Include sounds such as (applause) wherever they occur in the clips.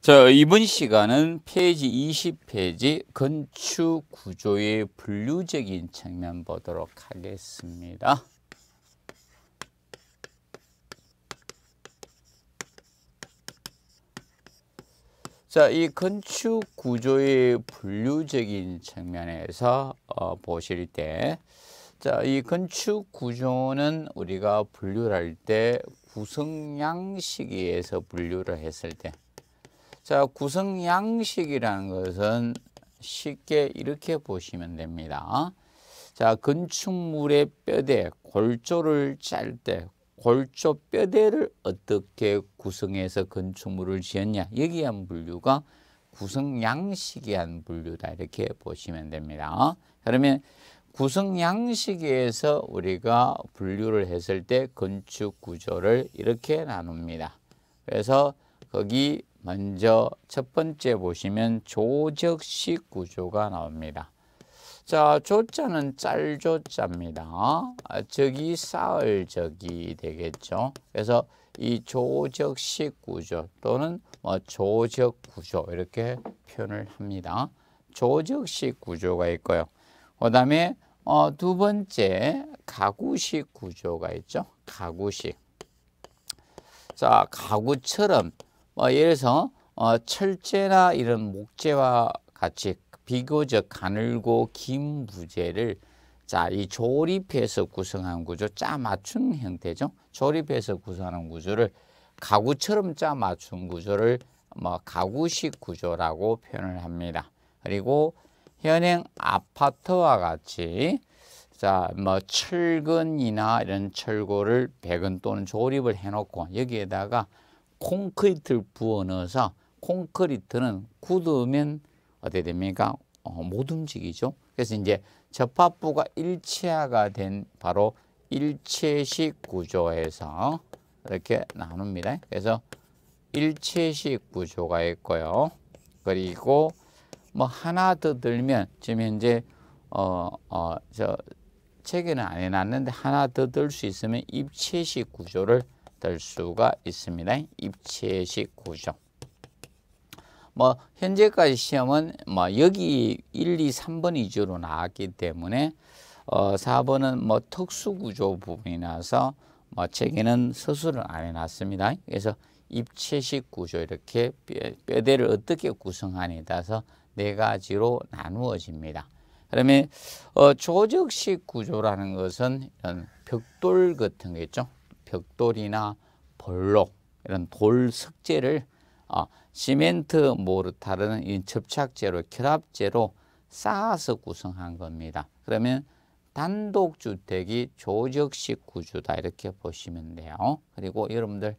자, 이번 시간은 페이지 20페이지 건축 구조의 분류적인 측면 보도록 하겠습니다. 자, 이 건축 구조의 분류적인 측면에서 어, 보실 때 자, 이 건축 구조는 우리가 분류할 때 구성 양식에서 분류를 했을 때 자, 구성 양식이라는 것은 쉽게 이렇게 보시면 됩니다. 자, 건축물의 뼈대, 골조를 짤 때 골조 뼈대를 어떻게 구성해서 건축물을 지었냐. 여기에 한 분류가 구성 양식에 한 분류다. 이렇게 보시면 됩니다. 그러면 구성 양식에서 우리가 분류를 했을 때 건축 구조를 이렇게 나눕니다. 그래서 거기 먼저 첫 번째 보시면 조적식 구조가 나옵니다. 자, 조자는 짤조자입니다. 아, 적이 쌓을 적이 되겠죠. 그래서 이 조적식 구조 또는 뭐 조적 구조 이렇게 표현을 합니다. 조적식 구조가 있고요. 그 다음에 어, 두 번째 가구식 구조가 있죠. 가구식. 자, 가구처럼 뭐 예를 들어서 어, 철제나 이런 목재와 같이 비교적 가늘고 긴 부재를 자, 이 조립해서 구성한 구조, 짜 맞춘 형태죠. 조립해서 구성하는 구조를 가구처럼 짜 맞춘 구조를 뭐 가구식 구조라고 표현을 합니다. 그리고 현행 아파트와 같이 자, 뭐 철근이나 이런 철골을 배근 또는 조립을 해놓고 여기에다가 콘크리트를 부어 넣어서 콘크리트는 굳으면 어떻게 됩니까? 어, 못 움직이죠. 그래서 이제 접합부가 일체화가 된 바로 일체식 구조에서 이렇게 나눕니다. 그래서 일체식 구조가 있고요. 그리고 뭐 하나 더 들면 지금 현재 어, 어, 저 체계는 안 해놨는데 하나 더 들 수 있으면 입체식 구조를 될 수가 있습니다. 입체식 구조. 뭐 현재까지 시험은 뭐 여기 1, 2, 3번 위주로 나왔기 때문에 어 4번은 뭐 특수 구조 부분이라서 뭐 책에는 서술을 안 해놨습니다. 그래서 입체식 구조 이렇게 뼈대를 어떻게 구성하냐에 따라서 네 가지로 나누어집니다. 그러면 어, 조적식 구조라는 것은 이런 벽돌 같은 거 있죠. 벽돌이나 볼록 이런 돌 석재를 어, 시멘트 모르타르는 이 접착제로 결합제로 쌓아서 구성한 겁니다. 그러면 단독주택이 조적식 구조다 이렇게 보시면 돼요. 그리고 여러분들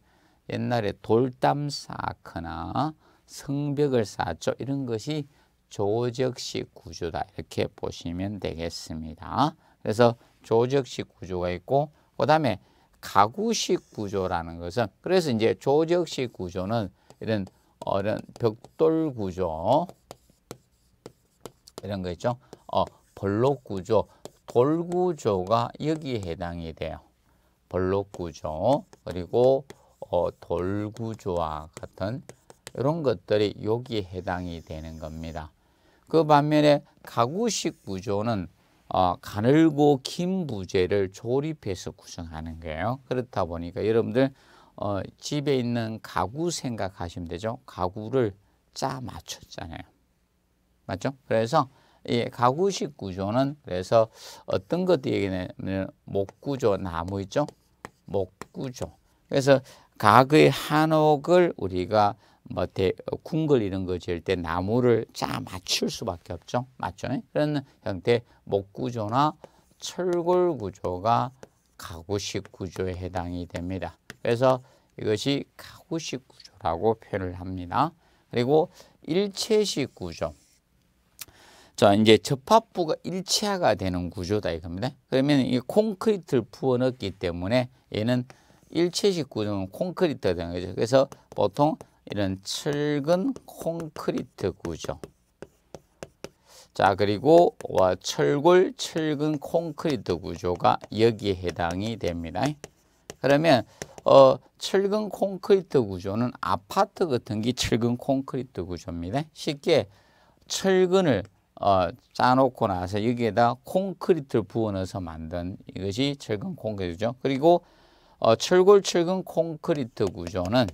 옛날에 돌담 쌓거나 성벽을 쌓죠. 이런 것이 조적식 구조다 이렇게 보시면 되겠습니다. 그래서 조적식 구조가 있고 그 다음에 가구식 구조라는 것은 그래서 이제 조적식 구조는 이런 어, 런 벽돌 구조 이런 거 있죠. 어, 볼록 구조, 돌 구조가 여기에 해당이 돼요. 볼록 구조 그리고 어, 돌 구조와 같은 이런 것들이 여기에 해당이 되는 겁니다. 그 반면에 가구식 구조는 어, 가늘고 긴 부재를 조립해서 구성하는 거예요. 그렇다 보니까 여러분들 어, 집에 있는 가구 생각하시면 되죠. 가구를 짜 맞췄잖아요. 맞죠? 그래서 예, 가구식 구조는 그래서 어떤 것도 얘기냐면 목구조 나무 있죠? 목구조. 그래서 각의 한옥을 우리가 뭐 대, 궁궐 이런 거 지을 때 나무를 짜 맞출 수밖에 없죠. 맞죠? 그런 형태 목구조나 철골 구조가 가구식 구조에 해당이 됩니다. 그래서 이것이 가구식 구조라고 표현을 합니다. 그리고 일체식 구조. 자, 이제 접합부가 일체화가 되는 구조다 이겁니다. 그러면 이 콘크리트를 부어 넣기 때문에 얘는 일체식 구조는 콘크리트가 되는 거죠. 그래서 보통 이런 철근 콘크리트 구조. 자, 그리고 와, 철골 철근 콘크리트 구조가 여기에 해당이 됩니다. 그러면 어, 철근 콘크리트 구조는 아파트 같은 게 철근 콘크리트 구조입니다. 쉽게 철근을 어, 짜놓고 나서 여기에다 콘크리트를 부어 넣어서 만든 이것이 철근 콘크리트죠. 그리고 어, 철골철근 콘크리트 구조는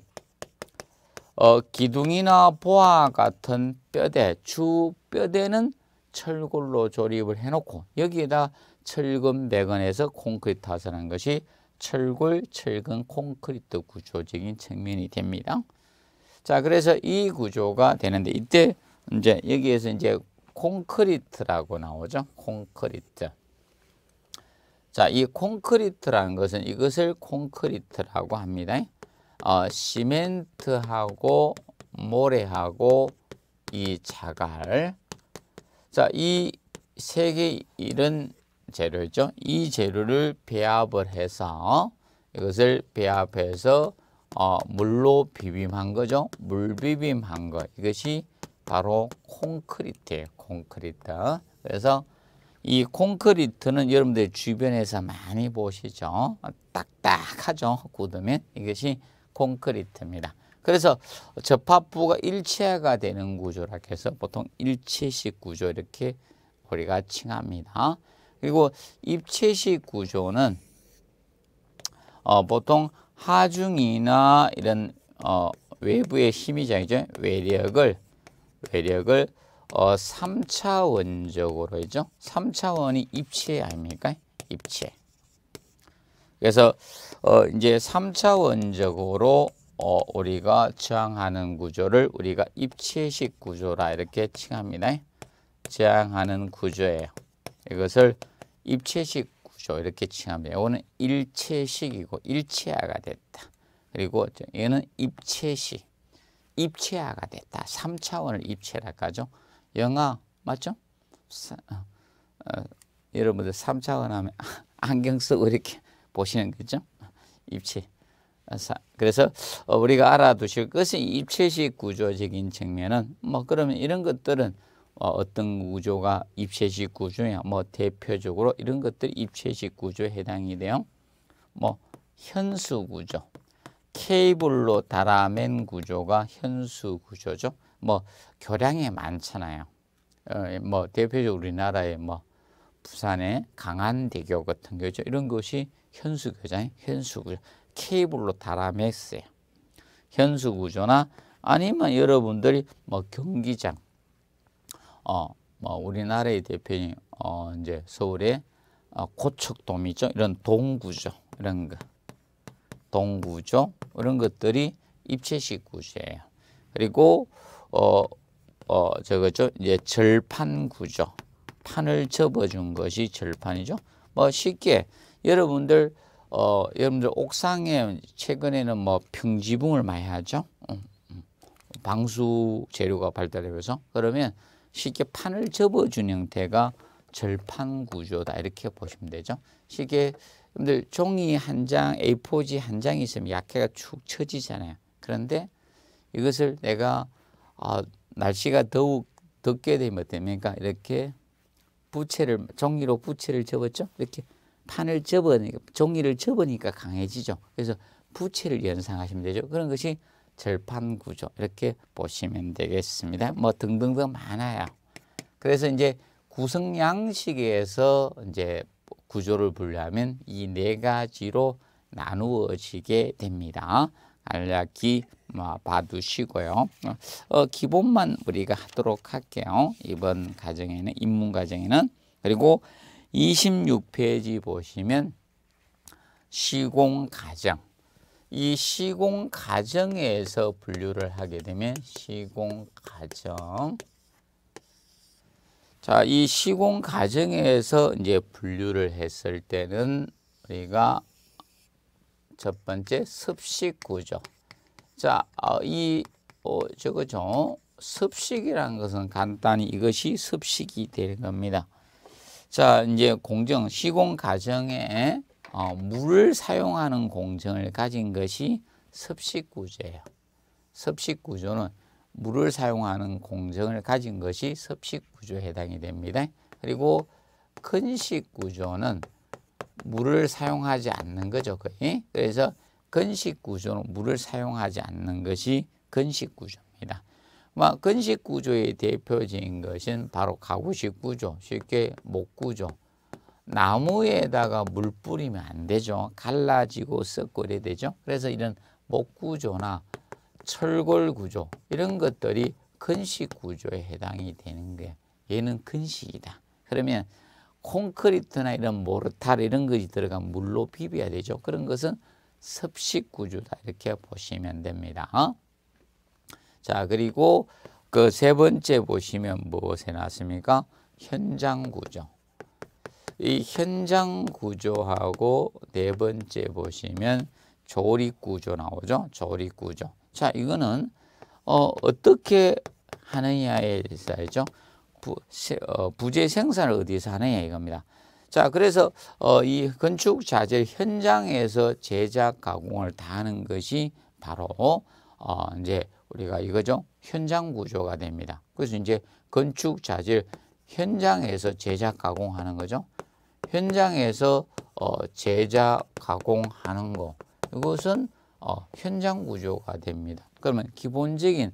어, 기둥이나 보아 같은 뼈대, 주 뼈대는 철골로 조립을 해놓고 여기에다 철근 배건에서 콘크리트 하설한 것이 철골, 철근, 콘크리트 구조적인 측면이 됩니다. 자, 그래서 이 구조가 되는데 이때 이제 여기에서 이제 콘크리트라고 나오죠. 콘크리트. 자, 이 콘크리트라는 것은 이것을 콘크리트라고 합니다. 어, 시멘트하고 모래하고 이 자갈. 자, 이 세 개 이런 재료죠. 이 재료를 배합을 해서 이것을 배합해서 어, 물로 비빔한 거죠. 물 비빔한 거. 이것이 바로 콘크리트예요. 콘크리트. 그래서 이 콘크리트는 여러분들 주변에서 많이 보시죠. 딱딱하죠. 굳으면 이것이 콘크리트입니다. 그래서 접합부가 일체가 되는 구조라 해서 보통 일체식 구조 이렇게 우리가 칭합니다. 그리고 입체식 구조는 어, 보통 하중이나 이런 어, 외부의 힘이죠. 외력을 외력을 어, 3차원적으로죠. 3차원이 입체 아닙니까? 입체. 그래서 어, 이제 3차원적으로 어, 우리가 저항하는 구조를 우리가 입체식 구조라 이렇게 칭합니다. 저항하는 구조예요. 이것을 입체식 구조 이렇게 칭합니다. 이거는 일체식이고 일체화가 됐다. 그리고 얘는 입체식, 입체화가 됐다. 3차원을 입체라고 하죠. 영화 맞죠? 사, 어, 어 여러분들 3차원 하면 (laughs) 안경 쓰고 이렇게 보시는 거죠? 입체. 어, 그래서 어, 우리가 알아두실 것은 입체식 구조적인 측면은 뭐 그러면 이런 것들은 어떤 구조가 입체식 구조냐 뭐 대표적으로 이런 것들 입체식 구조에 해당이 돼요. 뭐 현수 구조, 케이블로 달아맨 구조가 현수 구조죠. 뭐 교량이 많잖아요. 어, 뭐 대표적으로 우리나라의 뭐 부산의 강한대교 같은 교죠. 이런 것이 현수교장, 현수구 케이블로 달아맸어요. 현수구조나 아니면 여러분들이 뭐 경기장, 어, 뭐 우리나라의 대표인 어, 이제 서울의 어, 고척돔이죠. 이런 동구조, 이런 거. 동구조, 이런 것들이 입체식 구조예요. 그리고 어, 어, 저거죠. 그, 이제 절판 구조. 판을 접어준 것이 절판이죠. 뭐 쉽게 여러분들 어, 여러분들 옥상에 최근에는 뭐 평지붕을 많이 하죠. 음, 음. 방수 재료가 발달되면서 그러면 쉽게 판을 접어준 형태가 절판 구조다 이렇게 보시면 되죠. 쉽게 여러분들 종이 한 장, A4지 한 장이 있으면 약해가 축 처지잖아요. 그런데 이것을 내가 아, 날씨가 더욱 덥게 되면 됩니까? 그러니까 이렇게 부채를 종이로 부채를 접었죠. 이렇게 판을 접으니까 종이를 접으니까 강해지죠. 그래서 부채를 연상하시면 되죠. 그런 것이 절판 구조 이렇게 보시면 되겠습니다. 뭐 등등등 많아요. 그래서 이제 구성 양식에서 이제 구조를 분류하면 이 네 가지로 나누어지게 됩니다. 알약기 뭐 봐두시고요. 어, 기본만 우리가 하도록 할게요. 이번 과정에는 입문 과정에는 그리고 26페이지 보시면 시공 과정 이 시공 과정에서 분류를 하게 되면 시공 과정 자, 이 시공 과정에서 이제 분류를 했을 때는 우리가 첫 번째 습식 구조. 자, 어, 이 어, 저거죠. 습식이라는 것은 간단히 이것이 습식이 되는 겁니다. 자, 이제 공정 시공 과정에 어, 물을 사용하는 공정을 가진 것이 습식 구조예요. 습식 구조는 물을 사용하는 공정을 가진 것이 섭식 구조에 해당이 됩니다. 그리고 근식 구조는 물을 사용하지 않는 거죠. 그래서 근식 구조는 물을 사용하지 않는 것이 근식 구조입니다. 뭐 근식 구조의 대표적인 것은 바로 가구식 구조, 쉽게 목구조. 나무에다가 물 뿌리면 안 되죠. 갈라지고 썩고 이래 되죠. 그래서 이런 목구조나 철골구조 이런 것들이 근식 구조에 해당이 되는 거예요. 얘는 근식이다. 그러면 콘크리트나 이런 모르타르 이런 것이 들어간 물로 비벼야 되죠. 그런 것은 습식 구조다 이렇게 보시면 됩니다. 어? 자 그리고 그 세 번째 보시면 무엇에 나왔습니까? 현장 구조. 이 현장 구조하고 네 번째 보시면 조립 구조 나오죠. 조립 구조. 자 이거는 어, 어떻게 하느냐에 있어야죠. 부, 어, 부재 생산을 어디에서 하느냐 이겁니다. 자, 그래서 어, 이 건축 자재 현장에서 제작 가공을 다 하는 것이 바로 어, 이제 우리가 이거죠 현장 구조가 됩니다. 그래서 이제 건축 자재 현장에서 제작 가공하는 거죠. 현장에서 어, 제작 가공하는 거 이것은 어, 현장 구조가 됩니다. 그러면 기본적인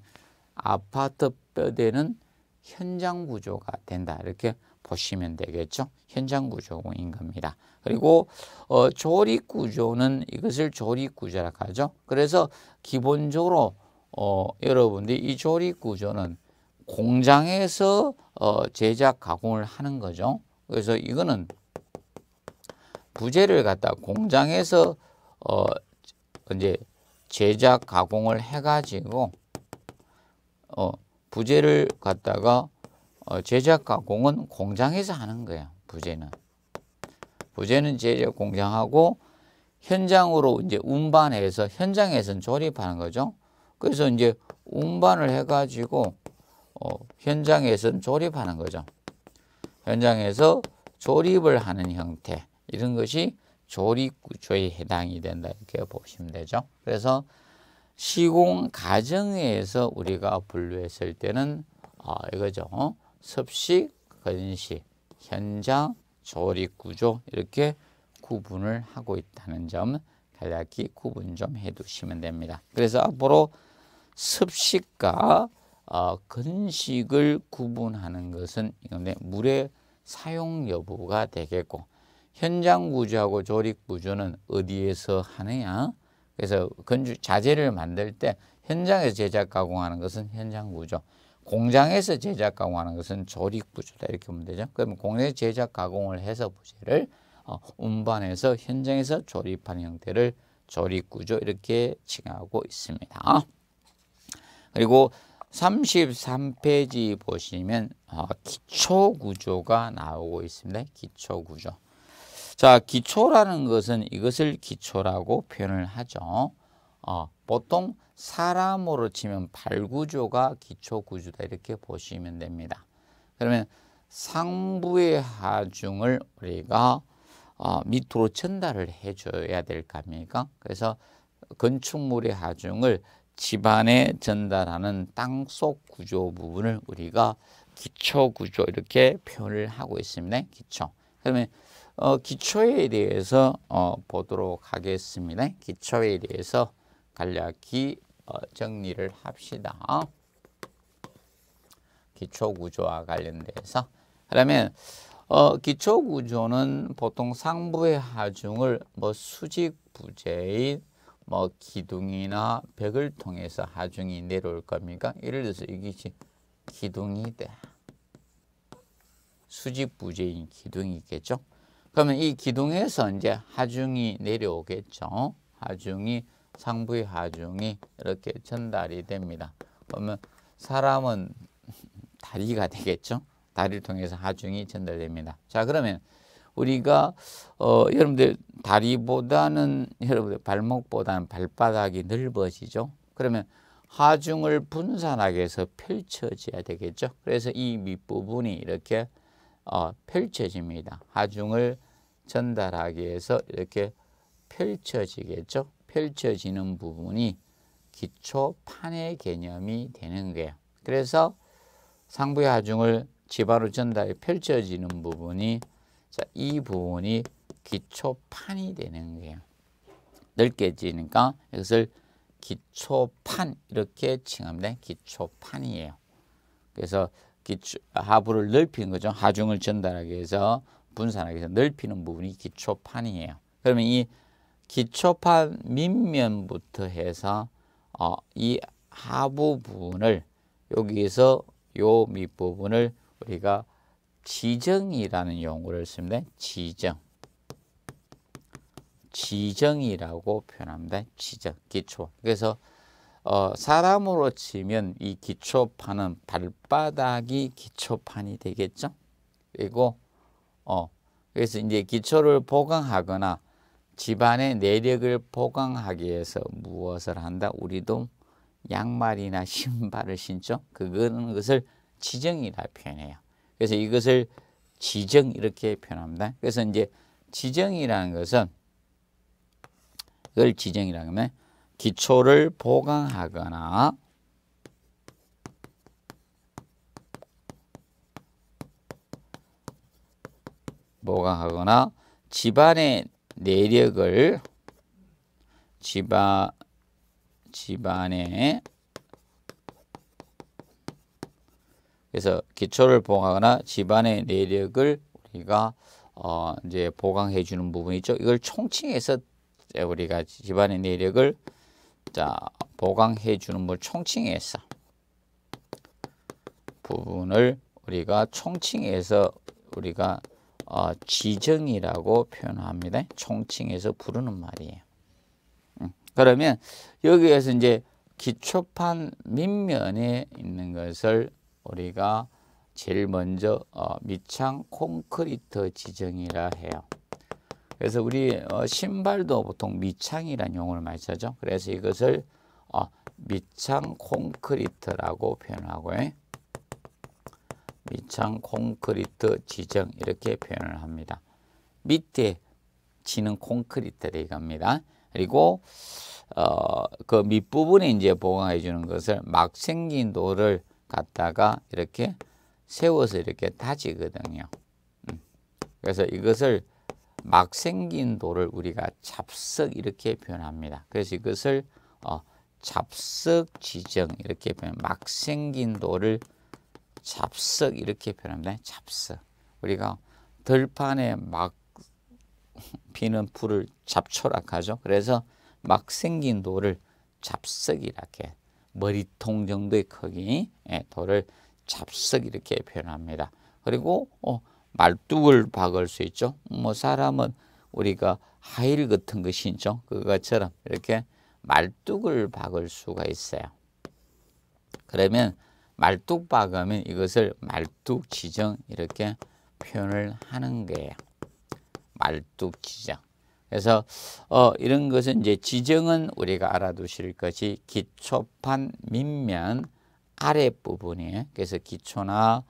아파트 뼈대는 현장 구조가 된다. 이렇게 보시면 되겠죠. 현장 구조인 겁니다. 그리고 어, 조립 구조는 이것을 조립 구조라고 하죠. 그래서 기본적으로 어, 여러분들이 이 조립 구조는 공장에서 어, 제작 가공을 하는 거죠. 그래서 이거는 부재를 갖다 공장에서 어, 이제 제작 가공을 해가지고 어, 부재를 갖다가 어, 제작 가공은 공장에서 하는 거야. 부재는. 부재는 제작 공장하고 현장으로 이제 운반해서 현장에서 조립하는 거죠. 그래서 이제 운반을 해가지고 어, 현장에서 조립하는 거죠. 현장에서 조립을 하는 형태 이런 것이 조립 구조에 해당이 된다 이렇게 보시면 되죠. 그래서 시공 과정에서 우리가 분류했을 때는 어, 이거죠. 습식, 건식, 현장, 조립 구조 이렇게 구분을 하고 있다는 점 간략히 구분 좀 해두시면 됩니다. 그래서 앞으로 습식과 어, 건식을 구분하는 것은 이건데 물의 사용 여부가 되겠고 현장 구조하고 조립 구조는 어디에서 하느냐 그래서 건축 자재를 만들 때 현장에서 제작 가공하는 것은 현장 구조, 공장에서 제작 가공하는 것은 조립 구조다 이렇게 보면 되죠. 그러면 공장에서 제작 가공을 해서 부재를 어, 운반해서 현장에서 조립한 형태를 조립 구조 이렇게 칭하고 있습니다. 그리고 33페이지 보시면 어, 기초 구조가 나오고 있습니다. 기초 구조. 자, 기초라는 것은 이것을 기초라고 표현을 하죠. 어, 보통 사람으로 치면 발구조가 기초 구조다 이렇게 보시면 됩니다. 그러면 상부의 하중을 우리가 어, 밑으로 전달을 해줘야 될거 아닙니까? 그래서 건축물의 하중을 집안에 전달하는 땅속 구조 부분을 우리가 기초 구조 이렇게 표현을 하고 있습니다. 기초. 그러면 어, 기초에 대해서 어, 보도록 하겠습니다. 기초에 대해서 간략히 어, 정리를 합시다. 기초 구조와 관련돼서 그러면 어, 기초 구조는 보통 상부의 하중을 뭐 수직 부재인 뭐 기둥이나 벽을 통해서 하중이 내려올 겁니까? 예를 들어서 이게 기둥이다. 수직 부재인 기둥이겠죠. 그러면 이 기둥에서 이제 하중이 내려오겠죠. 하중이 상부의 하중이 이렇게 전달이 됩니다. 그러면 사람은 다리가 되겠죠. 다리를 통해서 하중이 전달됩니다. 자 그러면 우리가 어, 여러분들 다리보다는 여러분들 발목보다는 발바닥이 넓어지죠. 그러면 하중을 분산하게해서 펼쳐져야 되겠죠. 그래서 이 밑부분이 이렇게 어, 펼쳐집니다. 하중을 전달하기 위해서 이렇게 펼쳐지겠죠. 펼쳐지는 부분이 기초판의 개념이 되는 거예요. 그래서 상부의 하중을 지바로 전달해 펼쳐지는 부분이 자, 이 부분이 기초판이 되는 거예요. 넓게지니까 이것을 기초판 이렇게 칭합니다. 기초판이에요. 그래서 기초, 하부를 넓히는 거죠. 하중을 전달하기 위해서 분산하기 위해서 넓히는 부분이 기초판이에요. 그러면 이 기초판 밑면부터 해서 어, 이 하부 부분을 여기에서 요 밑부분을 우리가 지정이라는 용어를 씁니다. 지정. 지정이라고 표현합니다. 지정, 기초. 그래서 어, 사람으로 치면 이 기초판은 발바닥이 기초판이 되겠죠. 그리고 어, 그래서 이제 기초를 보강하거나 집안의 내력을 보강하기 위해서 무엇을 한다? 우리도 양말이나 (laughs) 신발을 신죠. 그거는 것을 지정이라 표현해요. 그래서 이것을 지정 이렇게 표현합니다. 그래서 이제 지정이라는 것은 그걸 지정이라고 하면 기초를 보강하거나 보강하거나 집안의 내력을 집안 집안의 그래서 기초를 보강하거나 집안의 내력을 우리가 어 이제 보강해 주는 부분이죠. 이걸 총칭해서 우리가 집안의 내력을 자, 보강해 주는 걸총칭해서 부분을 우리가 총칭에서 우리가 어, 지정이라고 표현합니다. 총칭에서 부르는 말이에요. 음, 그러면 여기에서 이제 기초판 밑면에 있는 것을 우리가 제일 먼저 어, 밑창 콘크리트 지정이라 해요. 그래서 우리 어, 신발도 보통 밑창이라는 용어를 많이 쓰죠. 그래서 이것을 어, 밑창 콘크리트라고 표현하고 예? 밑창 콘크리트 지정 이렇게 표현을 합니다. 밑에 치는 콘크리트를 얘기합니다. 그리고 어, 그 밑부분에 이제 보강해 주는 것을 막 생긴 돌을 갖다가 이렇게 세워서 이렇게 다지거든요. 음. 그래서 이것을 막 생긴 돌을 우리가 잡석 이렇게 표현합니다. 그래서 이것을 어, 잡석 지정 이렇게 표현, 막 생긴 돌을 잡석 이렇게 표현합니다. 잡석. 우리가 들판에 막 피는 풀을 잡초락하죠. 그래서 막 생긴 돌을 잡석이라 해. 머리통 정도의 크기의 예, 돌을 잡석 이렇게 표현합니다. 그리고 어, 말뚝을 박을 수 있죠. 뭐 사람은 우리가 하일 같은 것이 있죠. 그것처럼 이렇게 말뚝을 박을 수가 있어요. 그러면 말뚝 박으면 이것을 말뚝 지정 이렇게 표현을 하는 거예요. 말뚝 지정. 그래서 어, 이런 것은 이제 지정은 우리가 알아두실 것이 기초판 밑면 아랫부분이에요. 그래서 기초나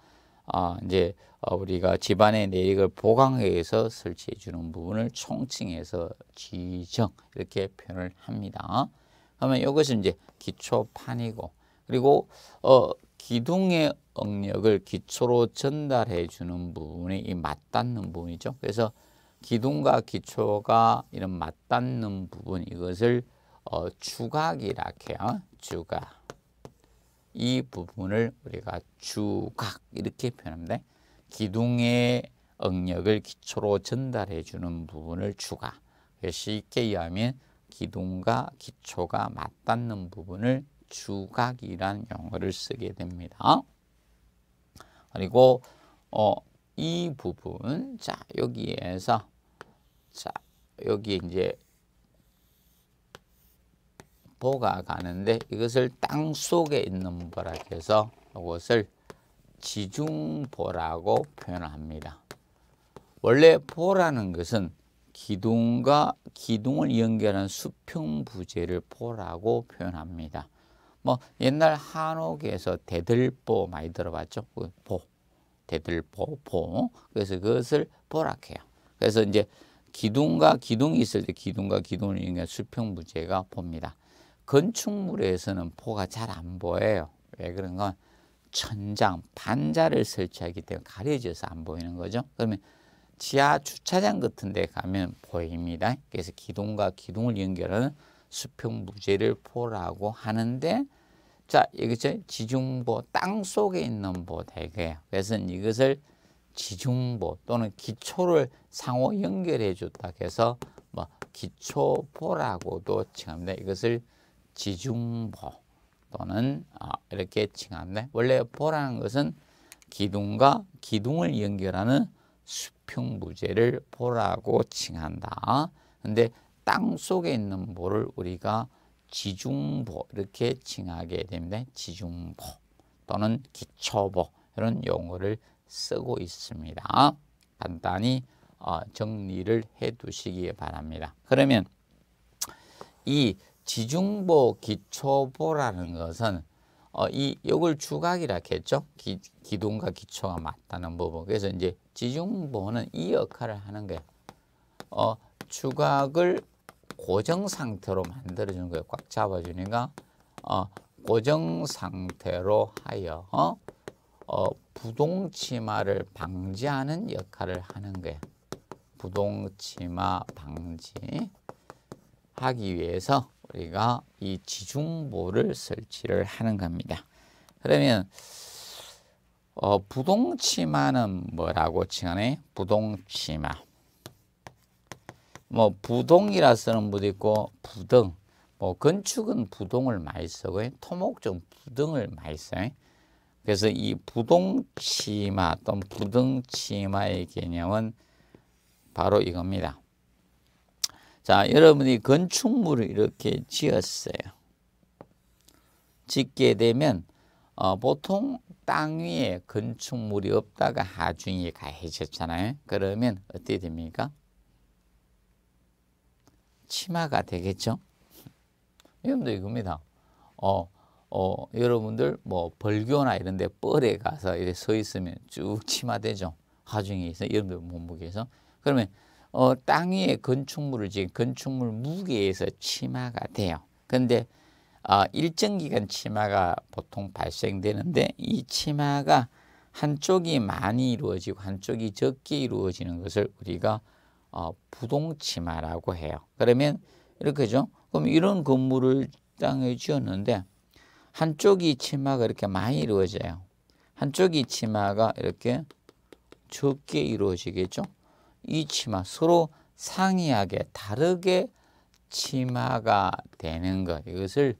어, 이제 어, 우리가 집안의 내력을 보강해서 설치해 주는 부분을 총칭해서 지정 이렇게 표현을 합니다. 그러면 이것이 이제 기초판이고 그리고 어, 기둥의 억력을 기초로 전달해 주는 부분이 이 맞닿는 부분이죠. 그래서 기둥과 기초가 이런 맞닿는 부분 이것을 어, 주각이라 해요. 주각 이 부분을 우리가 주각 이렇게 표현합니다. 기둥의 응력을 기초로 전달해 주는 부분을 추가. 쉽게 이해하면 기둥과 기초가 맞닿는 부분을 주각이란 용어를 쓰게 됩니다. 그리고 어, 이 부분 자 여기에서 자 여기 이제 보가 가는데 이것을 땅 속에 있는 보라 해서 이것을 지중보라고 표현 합니다. 원래 보라는 것은 기둥과 기둥을 연결한 수평 부재를 보라고 표현합니다. 뭐 옛날 한옥에서 대들보 많이 들어봤죠? 그 보, 대들보, 보. 그래서 그것을 보락해요. 그래서 이제 기둥과 기둥이 있을 때 기둥과 기둥을 연결한 수평 부재가 봅니다. 건축물에서는 보가 잘 안 보여요. 왜 그런 건 천장, 반자를 설치하기 때문에 가려져서 안 보이는 거죠. 그러면 지하 주차장 같은 데 가면 보입니다. 그래서 기둥과 기둥을 연결하는 수평부재를 보라고 하는데 자, 이것죠 지중보, 땅 속에 있는 보대예요. 그래서 이것을 지중보 또는 기초를 상호 연결해 줬다 해서 뭐 기초보라고도 칭합니다. 이것을 지중보. 또는 아, 이렇게 칭합니다. 원래 보라는 것은 기둥과 기둥을 연결하는 수평부재를 보라고 칭한다. 근데 땅 속에 있는 보를 우리가 지중보 이렇게 칭하게 됩니다. 지중보 또는 기초보 이런 용어를 쓰고 있습니다. 간단히 어, 정리를 해 두시기 바랍니다. 그러면 이 지중보 기초보라는 것은 어, 이 요걸 주각이라 했죠. 기, 기둥과 기초가 맞다는 부분. 그래서 이제 지중보는 이 역할을 하는 거예요. 어, 주각을 고정 상태로 만들어 주는 거예요. 꽉 잡아 주니까 어, 고정 상태로 하여 어? 어, 부동치마를 방지하는 역할을 하는 거예요. 부동치마 방지하기 위해서 우리가 이 지중보를 설치를 하는 겁니다. 그러면 어, 부동치마는 뭐라고 칭하네? 부동치마. 뭐 부동이라 쓰는 분도 있고 부등. 뭐 건축은 부동을 많이 쓰고 토목은 부등을 많이 써요. 그래서 이 부동치마 또는 부등치마의 개념은 바로 이겁니다. 자, 여러분이 건축물을 이렇게 지었어요. 짓게 되면 어, 보통 땅 위에 건축물이 없다가 하중이 가해졌잖아요. 그러면 어떻게 됩니까? 치마가 되겠죠? 여러분도 이겁니다. 어, 어, 여러분들 뭐 벌교나 이런 데 뻘에 가서 이렇게 서 있으면 쭉 치마 되죠. 하중에 있어 여러분들 몸무게에서. 그러면 어, 땅 위에 건축물을 지은 건축물 무게에서 침하가 돼요. 그런데 어, 아, 일정 기간 치마가 보통 발생되는데 이 치마가 한쪽이 많이 이루어지고 한쪽이 적게 이루어지는 것을 우리가 어, 부동치마라고 해요. 그러면 이렇게죠. 그럼 이런 건물을 땅에 지었는데 한쪽이 치마가 이렇게 많이 이루어져요. 한쪽이 치마가 이렇게 적게 이루어지겠죠. 이 치마 서로 상이하게 다르게 치마가 되는 것 이것을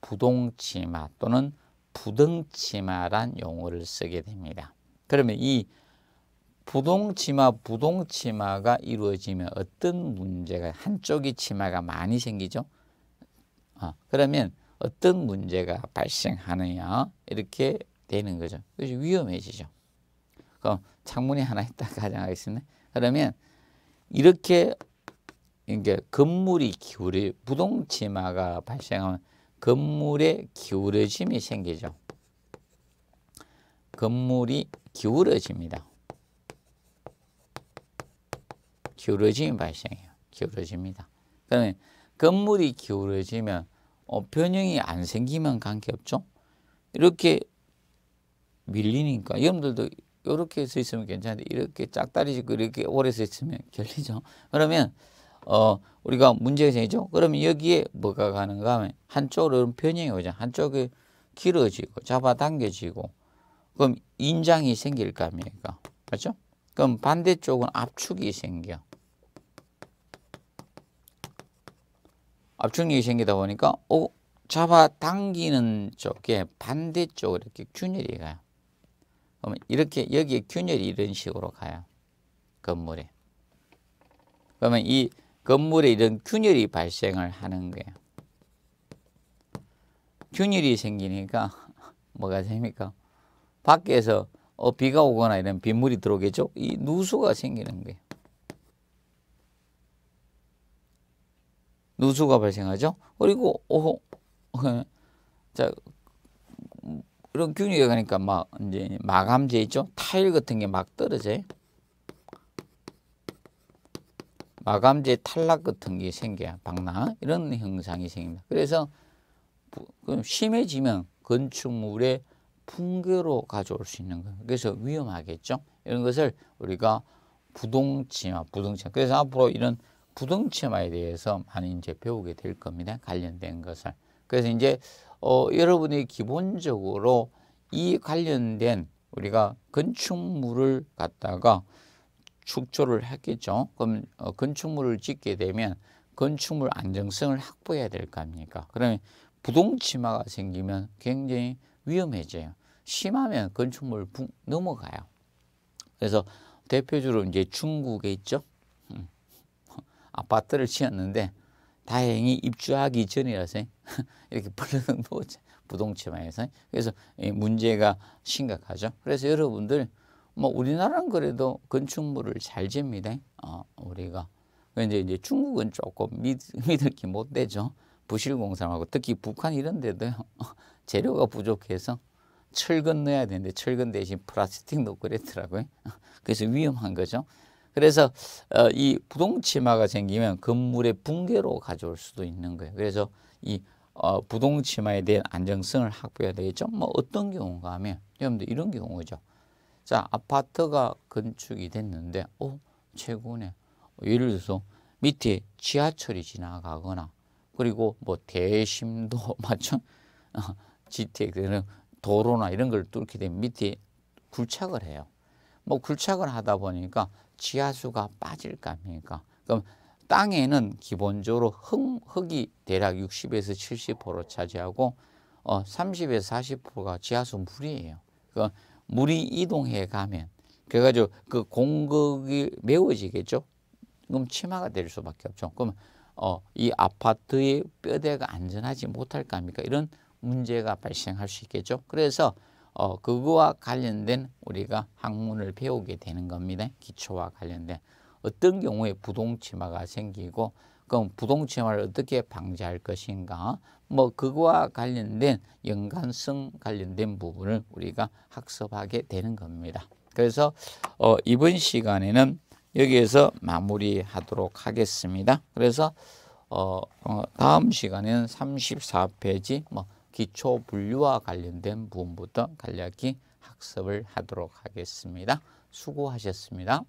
부동치마 또는 부등치마란 용어를 쓰게 됩니다. 그러면 이 부동치마, 부동치마가 이루어지면 어떤 문제가 한쪽이 치마가 많이 생기죠? 아, 그러면 어떤 문제가 발생하느냐 이렇게 되는 거죠. 그래서 위험해지죠. 그럼 창문이 하나 있다 가정하겠습니다. 그러면 이렇게 이게 건물이 기울이 부동치마가 발생하면 건물에 기울어짐이 생기죠. 건물이 기울어집니다. 기울어짐이 발생해요. 기울어집니다. 그러면 건물이 기울어지면 어, 변형이 안 생기면 관계없죠. 이렇게 밀리니까 여러분들도 이렇게 서 있으면 괜찮은데 이렇게 짝다리 짓고 이렇게 오래 서 있으면 (laughs) 결리죠. 그러면 어 우리가 문제가 생기죠. 그러면 여기에 뭐가 가는가 하면 한쪽으로 변형이 오죠. 한쪽이 길어지고 잡아당겨지고 그럼 인장이 생길 거 아닙니까? 맞죠? 그럼 반대쪽은 압축이 생겨. 압축이 생기다 보니까 오 어, 잡아당기는 쪽에 반대쪽 이렇게 균열이 가요. 그러면 이렇게 여기에 균열이 이런 식으로 가요. 건물에. 그러면 이 건물에 이런 균열이 발생을 하는 거예요. 균열이 생기니까 (laughs) 뭐가 됩니까? 밖에서 어, 비가 오거나 이런 빗물이 들어오겠죠? 이 누수가 생기는 거예요. 누수가 발생하죠? 그리고 어, (laughs) 자 이런 균이가 그러니까 막 이제 마감재 있죠? 타일 같은 게 막 떨어져요. 마감재 탈락 같은 게 생겨요. 박나 이런 현상이 생깁니다. 그래서 그 심해지면 건축물의 붕괴로 가져올 수 있는 거예요. 그래서 위험하겠죠. 이런 것을 우리가 부동치마, 부동치마. 그래서 앞으로 이런 부동치마에 대해서 많이 이제 배우게 될 겁니다. 관련된 것을. 그래서 이제 어, 여러분이 기본적으로 이 관련된 우리가 건축물을 갖다가 축조를 했겠죠. 그럼 어, 건축물을 짓게 되면 건축물 안정성을 확보해야 될거 아닙니까? 그러면 부동치마가 생기면 굉장히 위험해져요. 심하면 건축물 넘어가요. 그래서 대표적으로 이제 중국에 있죠. 음. (laughs) 아파트를 지었는데 다행히 입주하기 전이라서 (laughs) 이렇게 벌려놓은 (laughs) 부동체만에서 그래서 문제가 심각하죠. 그래서 여러분들 뭐 우리나라는 그래도 건축물을 잘 잽니다. 어, 우리가 근데 이제 중국은 조금 믿, (laughs) 믿을기 못 되죠. 부실공사하고 특히 북한 이런 데도요. 재료가 부족해서 철근 넣어야 되는데 철근 대신 플라스틱 넣고 그랬더라고요. 그래서 위험한 거죠. 그래서 어, 이 부동치마가 생기면 건물의 붕괴로 가져올 수도 있는 거예요. 그래서 이 어, 부동치마에 대한 안정성을 확보해야 되겠죠. 뭐 어떤 경우가 하면 여러분들 이런 경우죠. 자 아파트가 건축이 됐는데 어 최근에 예를 들어서 밑에 지하철이 지나가거나 그리고 뭐 대심도 (laughs) 맞죠? 어, 지택들은 도로나 이런 걸 뚫게 되면 밑에 굴착을 해요. 뭐 굴착을 하다 보니까 지하수가 빠질 거 아닙니까? 그럼 땅에는 기본적으로 흙, 흙이 대략 60에서 70% 차지하고 어, 30에서 40%가 지하수 물이에요. 그 물이 이동해 가면 그래가지고 그 공급이 메워지겠죠. 그럼 침하가 될 수밖에 없죠. 그럼 어, 이 아파트의 뼈대가 안전하지 못할 겁니까? 이런 문제가 발생할 수 있겠죠. 그래서 어, 그거와 관련된 우리가 학문을 배우게 되는 겁니다. 기초와 관련된 어떤 경우에 부동치마가 생기고 그럼 부동치마를 어떻게 방지할 것인가 뭐 그거와 관련된 연관성 관련된 부분을 우리가 학습하게 되는 겁니다. 그래서 어, 이번 시간에는 여기에서 마무리하도록 하겠습니다. 그래서 어, 어, 다음 시간에는 34페이지 뭐 기초 분류와 관련된 부분부터 간략히 학습을 하도록 하겠습니다. 수고하셨습니다.